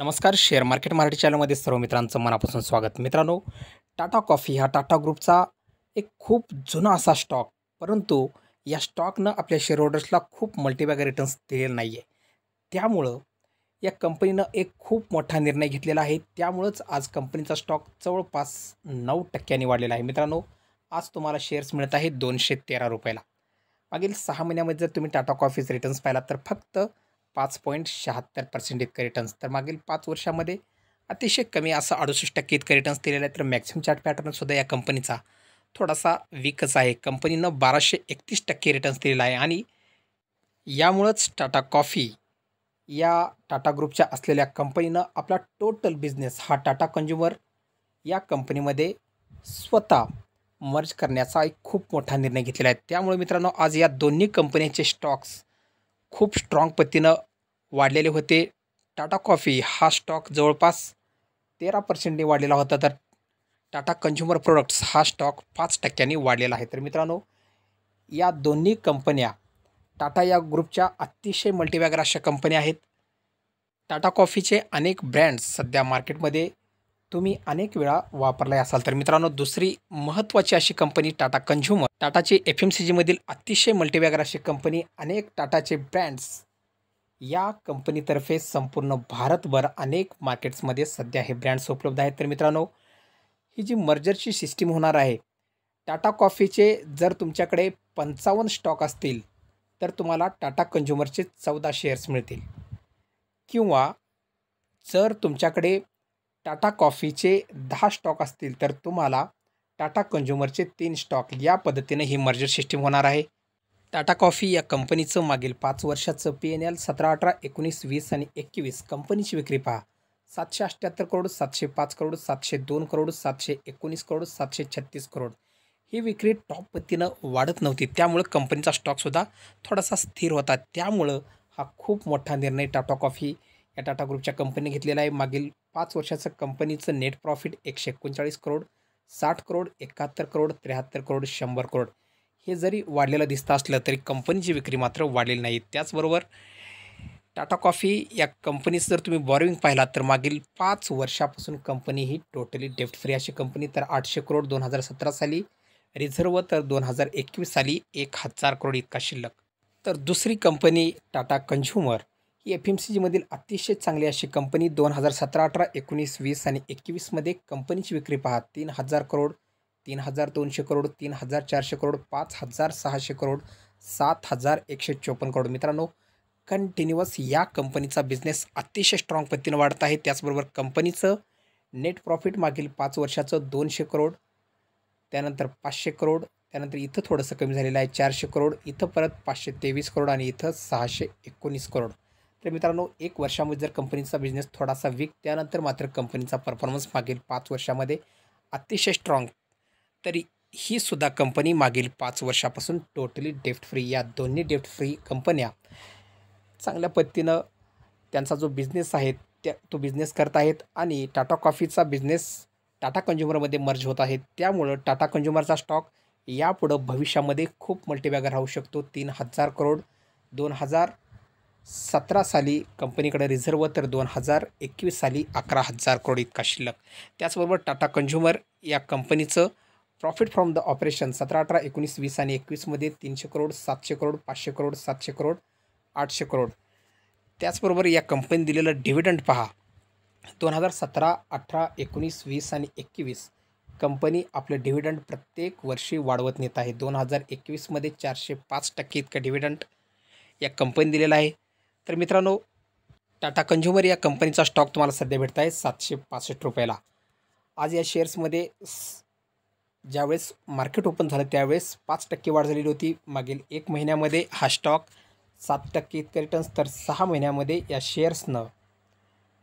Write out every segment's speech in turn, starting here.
नमस्कार share market Marathi चॅनलमध्ये सर्व मित्रांचं मनापासून स्वागत मित्रांनो टाटा कॉफी हा टाटा ग्रुपचा एक खूप जुना असा स्टॉक परंतु या स्टॉकनं आपल्या शेअर होल्डर्सला खूप मल्टीबॅगर रिटर्न्स दिलेला नाही आहे त्यामुळं या कंपनीनं एक खूप मोठा निर्णय घेतलेला आहे त्यामुळंच आज कंपनीचा स्टॉक जवळपास नऊ टक्क्यांनी वाढलेला आहे मित्रांनो आज तुम्हाला शेअर्स मिळत आहे दोनशे तेरा रुपयाला मागील सहा महिन्यामध्ये जर तुम्ही टाटा कॉफीचे रिटर्न्स पाहिला तर फक्त पाच पॉईंट शहात्तर पर्सेंट इतकं रिटर्न्स तर मागील पाच वर्षामध्ये अतिशय कमी असं अडुसष्ट टक्के इतकं रिटर्न्स दिलेलं आहे तर मॅक्सिमम चार्ट पॅटर्नसुद्धा या कंपनीचा थोडासा वीकच आहे कंपनीनं बाराशे एकतीस टक्के रिटर्न्स दिलेला आहे आणि यामुळंच टाटा कॉफी या टाटा ग्रुपच्या असलेल्या कंपनीनं आपला टोटल बिझनेस हा टाटा कंझ्युमर या कंपनीमध्ये स्वतः मर्ज करण्याचा एक खूप मोठा निर्णय घेतलेला आहे त्यामुळे मित्रांनो आज या दोन्ही कंपन्यांचे स्टॉक्स खूप स्ट्रॉंग पद्धतीनं वाढलेले होते टाटा कॉफी हा स्टॉक जवळपास तेरा पर्सेंटने वाढलेला होता तर टाटा कंझ्युमर प्रोडक्ट्स हा स्टॉक पाच टक्क्यांनी वाढलेला आहे तर मित्रांनो या दोन्ही कंपन्या टाटा या ग्रुपच्या अतिशय मल्टीबॅगर अशा कंपन्या आहेत टाटा कॉफीचे अनेक ब्रँड्स सध्या मार्केटमध्ये तुम्ही अनेक वेळा वापरले असाल तर मित्रांनो दुसरी महत्त्वाची अशी कंपनी टाटा कंझ्युमर टाटाची एफ एम सी जीमधील अतिशय मल्टीबॅगर अशी कंपनी अनेक टाटाचे ब्रँड्स या कंपनीतर्फे संपूर्ण भारतभर अनेक मार्केट्समध्ये सध्या हे ब्रँड्स उपलब्ध आहेत तर मित्रांनो ही जी मर्जरची सिस्टीम होणार आहे टाटा कॉफीचे जर तुमच्याकडे पंचावन्न स्टॉक असतील तर तुम्हाला टाटा कंझ्युमरचे चौदा शेअर्स मिळतील किंवा जर तुमच्याकडे टाटा कॉफीचे दहा स्टॉक असतील तर तुम्हाला टाटा कंझ्युमरचे तीन स्टॉक या पद्धतीने ही मर्जर सिस्टीम होणार आहे टाटा कॉफी या कंपनीचं मागील पाच वर्षाचं पी एन एल सतरा अठरा एकोणीस वीस आणि एकवीस कंपनीची विक्री पहा सातशे अठ्ठ्याहत्तर करोड सातशे पाच करोड सातशे दोन करोड सातशे एकोणीस करोड सातशे छत्तीस करोड ही विक्री टॉप पद्धतीनं वाढत नव्हती त्यामुळं कंपनीचा स्टॉकसुद्धा थोडासा स्थिर होता त्यामुळं हा खूप मोठा निर्णय टाटा कॉफी या टाटा ग्रुपच्या कंपनीने घेतलेला आहे मागील पाच वर्षाचं कंपनीचं नेट प्रॉफिट एकशे एकोणचाळीस करोड साठ करोड एकाहत्तर करोड त्र्याहत्तर करोड शंभर करोड हे जरी वाढलेलं दिसतं असलं तरी कंपनीची विक्री मात्र वाढलेली नाही त्याचबरोबर टाटा कॉफी या कंपनीचं जर तुम्ही बॉरोविंग पाहिला तर मागील पाच वर्षापासून कंपनी ही टोटली डेफ्ट फ्री अशी कंपनी तर आठशे करोड दोन हजार सतरा साली रिझर्व तर दोन हजार एकवीस साली एक हजार करोड इतका शिल्लक तर दुसरी कंपनी टाटा कंझ्युमर ही एफ एम सी जीमधील अतिशय चांगली अशी कंपनी दोन हजार सतरा अठरा एकोणीस वीस आणि एकवीसमध्ये कंपनीची विक्री पहा तीन हजार करोड तीन हजार दोनशे करोड तीन हजार चारशे करोड पाच हजार सहाशे करोड सात हजार एकशे चोपन्न करोड मित्रांनो कंटिन्युअस या कंपनीचा बिझनेस अतिशय स्ट्रॉंग पद्धतीनं वाढत आहे त्याचबरोबर कंपनीचं नेट प्रॉफिट मागील पाच वर्षाचं दोनशे करोड त्यानंतर पाचशे करोड त्यानंतर इथं थोडंसं कमी झालेलं आहे चारशे करोड इथं परत पाचशे तेवीस करोड आणि इथं सहाशे एकोणीस करोड तर मित्रांनो एक वर्षामध्ये जर कंपनीचा बिझनेस थोडासा वीक त्यानंतर मात्र कंपनीचा परफॉर्मन्स मागील पाच वर्षामध्ये अतिशय स्ट्रॉंग तरी ही सुद्धा कंपनी मागील पाच वर्षापासून टोटली डेफ्ट फ्री या दोन्ही डेफ्ट फ्री कंपन्या चांगल्या पद्धतीनं त्यांचा जो बिझनेस आहे त्या तो बिझनेस करत आहेत आणि टाटा कॉफीचा बिझनेस टाटा कंझ्युमरमध्ये मर्ज होत आहे त्यामुळं टाटा कंझ्युमरचा स्टॉक यापुढं भविष्यामध्ये खूप मल्टीबॅगर राहू शकतो तीन हजार करोड दोन हजार सतरा साली कंपनीकडे रिझर्व तर दोन हजार एकवीस साली अकरा हजार करोड इतका शिल्लक त्याचबरोबर टाटा कंझ्युमर या कंपनीचं प्रॉफिट फ्रॉम द ऑपरेशन सतरा अठरा एकोणीस वीस आणि एकवीसमध्ये तीनशे करोड सातशे करोड पाचशे करोड सातशे करोड आठशे करोड त्याचबरोबर या कंपनी दिलेलं डिव्हिडंड पहा दोन हजार सतरा अठरा एकोणीस वीस आणि एकवीस कंपनी आपलं डिव्हिडंड प्रत्येक वर्षी वाढवत नेत आहे दोन हजार एकवीसमध्ये चारशे पाच टक्के इतका डिव्हिडंड या कंपनी दिलेला आहे तर मित्रांनो टाटा कंझ्युमर या कंपनीचा स्टॉक तुम्हाला सध्या भेटत आहे सातशे पासष्ट रुपयाला आज या शेअर्समध्ये ज्यावेळेस मार्केट ओपन झालं त्यावेळेस पाच टक्के वाढ झालेली होती मागील एक महिन्यामध्ये हा स्टॉक सात टक्के इतके रिटर्न्स तर सहा महिन्यामध्ये या शेअर्सनं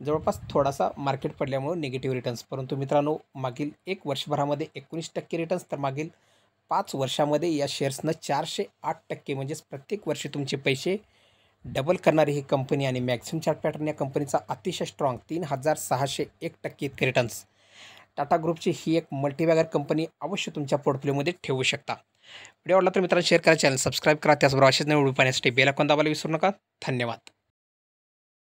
जवळपास थोडासा मार्केट पडल्यामुळं निगेटिव्ह रिटर्न्स परंतु मित्रांनो मागील एक वर्षभरामध्ये एकोणीस टक्के रिटर्न्स तर मागील पाच वर्षामध्ये या शेअर्सनं चारशे आठ टक्के म्हणजेच प्रत्येक वर्षी तुमचे पैसे डबल करणारी ही कंपनी आणि मॅक्झिमम चार्ट पॅटर्न या कंपनीचा अतिशय स्ट्रॉंग तीन हजार सहाशे एक टक्के इतके रिटर्न्स टाटा ग्रुपची ही एक मल्टीबॅगर कंपनी अवश्य तुमच्या पोर्टफोलिओमध्ये ठेवू शकता व्हिडिओ आवडला तर मित्रांनो शेअर करा चॅनल सबस्क्राईब करा त्याचबरोबर अशाच नवीन व्हिडिओ पाहण्यासाठी बेल अकाउंट दाबायला विसरू नका धन्यवाद